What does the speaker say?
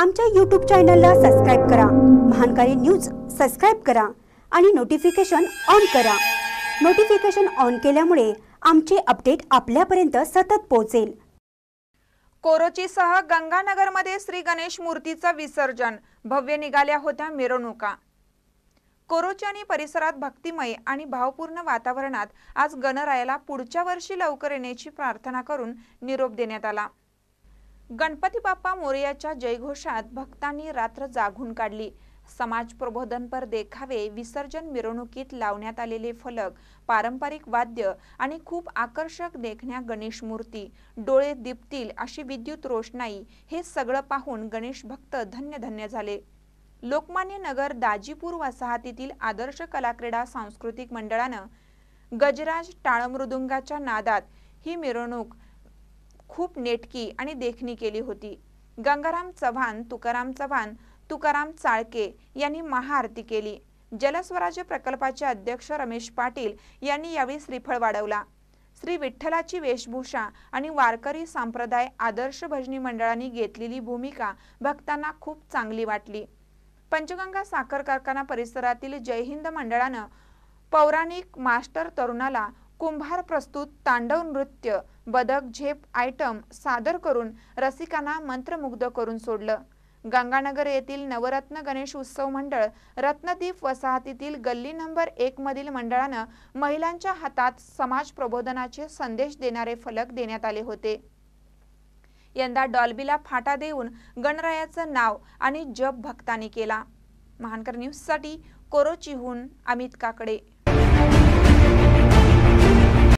आमच्या यूट्यूब चॅनलला सबस्क्राईब करा महानकारी न्यूज सबस्क्राईब करा आणि नोटिफिकेशन ऑन करा नोटिफिकेशन ऑन केल्यामुळे आमचे अपडेट आपल्यापर्यंत सतत पोहोचेल कोरोचीसह गंगानगरमध्ये श्री गणेश मूर्तीचं विसर्जन भव्य निघाल्या होत्या मिरवणुका कोरोची आणि परिसरात भक्तिमय आणि भावपूर्ण वातावरणात आज गणरायाला पुढच्या वर्षी लवकर येण्याची प्रार्थना करून निरोप देण्यात आला गणपती बाप्पा मोरयाच्या जयघोषात भक्तांनी रात्र जागून काढली समाज पर देखावे विसर्जन मिरवणुकीत लावण्यात आलेले फलक पारंपरिक वाद्य आणि खूप आकर्षक देखण्या गणेश मूर्ती डोळे दिपतील अशी विद्युत रोषणाई हे सगळं पाहून गणेश भक्त धन्य धन्य झाले लोकमान्य नगर दाजीपूर वसाहतीतील आदर्श कला क्रीडा सांस्कृतिक मंडळानं गजराज टाळमृदुंगाच्या नादात ही मिरवणूक खूप नेटकी आणि देखणी केली होती गंगाराम चव्हाण तुकाराम चव्हाण तुकाराम चाळके यांनी महाआरती केली जलस्वराज्य प्रकल्पाचे अध्यक्ष रमेश पाटील यांनी यावेळी श्रीफळ वाढवला श्री विठ्ठलाची वेशभूषा आणि वारकरी संप्रदाय आदर्श भजनी मंडळांनी घेतलेली भूमिका भक्तांना खूप चांगली वाटली पंचगंगा साखर कारखाना परिसरातील जय हिंद मंडळानं पौराणिक मास्टर तरुणाला कुंभार प्रस्तुत तांडव नृत्य बदक झेप आयटम सादर करून रसिकांना मंत्रमुग्ध करून सोडलं गंगानगर येथील नवरत्न गणेश उत्सव मंडळ रत्नदीप वसाहतीतील गल्ली नंबर एक मधील मंडळानं महिलांच्या हातात समाज प्रबोधनाचे संदेश देणारे फलक देण्यात आले होते यंदा डॉल्बीला फाटा देऊन गणरायाचं नाव आणि जप भक्तांनी केला महानकर न्यूजसाठी कोरोचीहून अमित काकडे